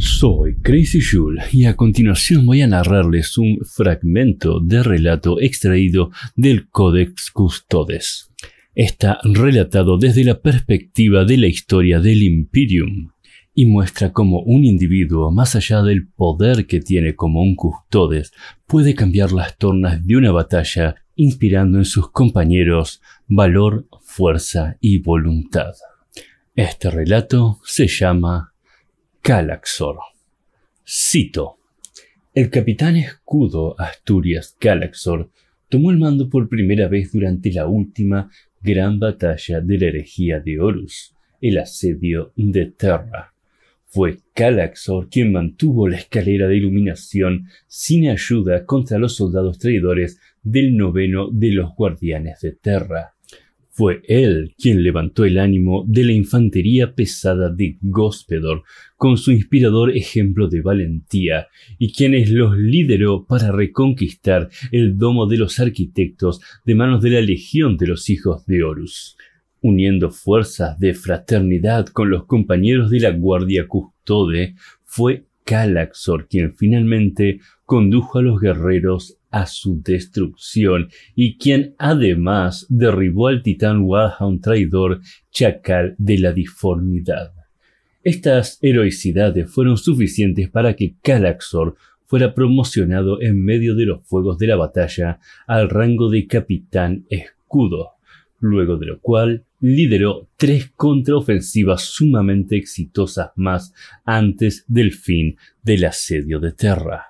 Soy Crazy Jules y a continuación voy a narrarles un fragmento de relato extraído del Codex Custodes. Está relatado desde la perspectiva de la historia del Imperium y muestra cómo un individuo, más allá del poder que tiene como un custodes, puede cambiar las tornas de una batalla inspirando en sus compañeros valor, fuerza y voluntad. Este relato se llama Calaxor. Cito. El capitán escudo Asturias Calaxor tomó el mando por primera vez durante la última gran batalla de la herejía de Horus, el asedio de Terra. Fue Calaxor quien mantuvo la escalera de iluminación sin ayuda contra los soldados traidores del noveno de los guardianes de Terra. Fue él quien levantó el ánimo de la infantería pesada de Gospedor con su inspirador ejemplo de valentía y quienes los lideró para reconquistar el domo de los arquitectos de manos de la Legión de los Hijos de Horus uniendo fuerzas de fraternidad con los compañeros de la Guardia Custode, fue Calaxor quien finalmente condujo a los guerreros a su destrucción y quien además derribó al titán Warhound traidor Chacal de la Diformidad. Estas heroicidades fueron suficientes para que Calaxor fuera promocionado en medio de los fuegos de la batalla al rango de capitán escudo luego de lo cual lideró tres contraofensivas sumamente exitosas más antes del fin del asedio de Terra.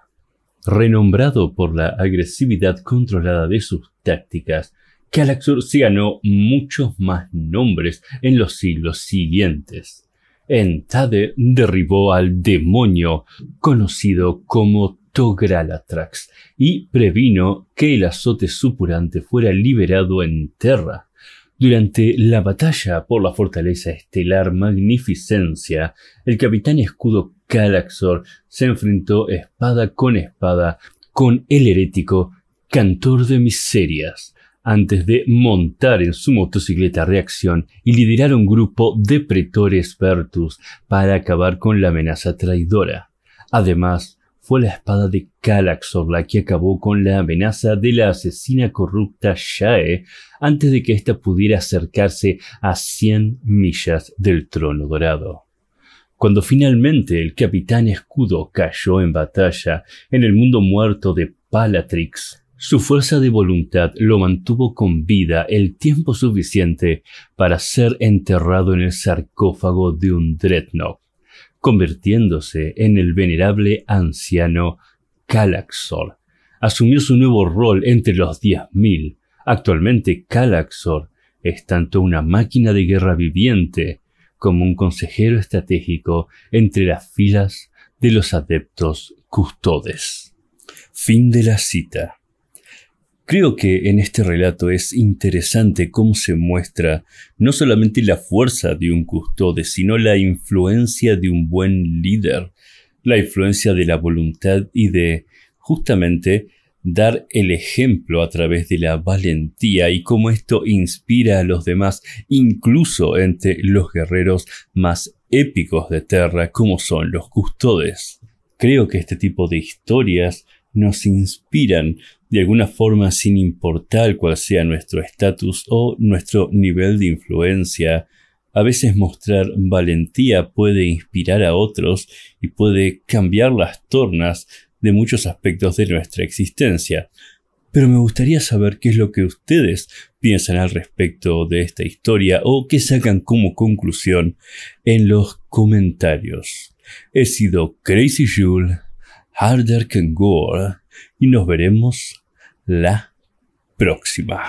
Renombrado por la agresividad controlada de sus tácticas, Calaxur se ganó muchos más nombres en los siglos siguientes. En Tade derribó al demonio, conocido como Togralatrax, y previno que el azote supurante fuera liberado en Terra. Durante la batalla por la fortaleza estelar Magnificencia, el capitán escudo Calaxor se enfrentó espada con espada con el herético Cantor de Miserias, antes de montar en su motocicleta reacción y liderar un grupo de pretores Vertus para acabar con la amenaza traidora. Además, fue la espada de Calaxor la que acabó con la amenaza de la asesina corrupta Shae antes de que ésta pudiera acercarse a 100 millas del trono dorado. Cuando finalmente el capitán escudo cayó en batalla en el mundo muerto de Palatrix, su fuerza de voluntad lo mantuvo con vida el tiempo suficiente para ser enterrado en el sarcófago de un dreadnought convirtiéndose en el venerable anciano Calaxor. Asumió su nuevo rol entre los 10.000. Actualmente Calaxor es tanto una máquina de guerra viviente como un consejero estratégico entre las filas de los adeptos custodes. Fin de la cita. Creo que en este relato es interesante cómo se muestra no solamente la fuerza de un custode, sino la influencia de un buen líder, la influencia de la voluntad y de, justamente, dar el ejemplo a través de la valentía y cómo esto inspira a los demás, incluso entre los guerreros más épicos de Terra como son los custodes. Creo que este tipo de historias nos inspiran de alguna forma sin importar cuál sea nuestro estatus o nuestro nivel de influencia. A veces mostrar valentía puede inspirar a otros y puede cambiar las tornas de muchos aspectos de nuestra existencia. Pero me gustaría saber qué es lo que ustedes piensan al respecto de esta historia o qué sacan como conclusión en los comentarios. He sido Crazy Jules Harder Can Gore y nos veremos la próxima.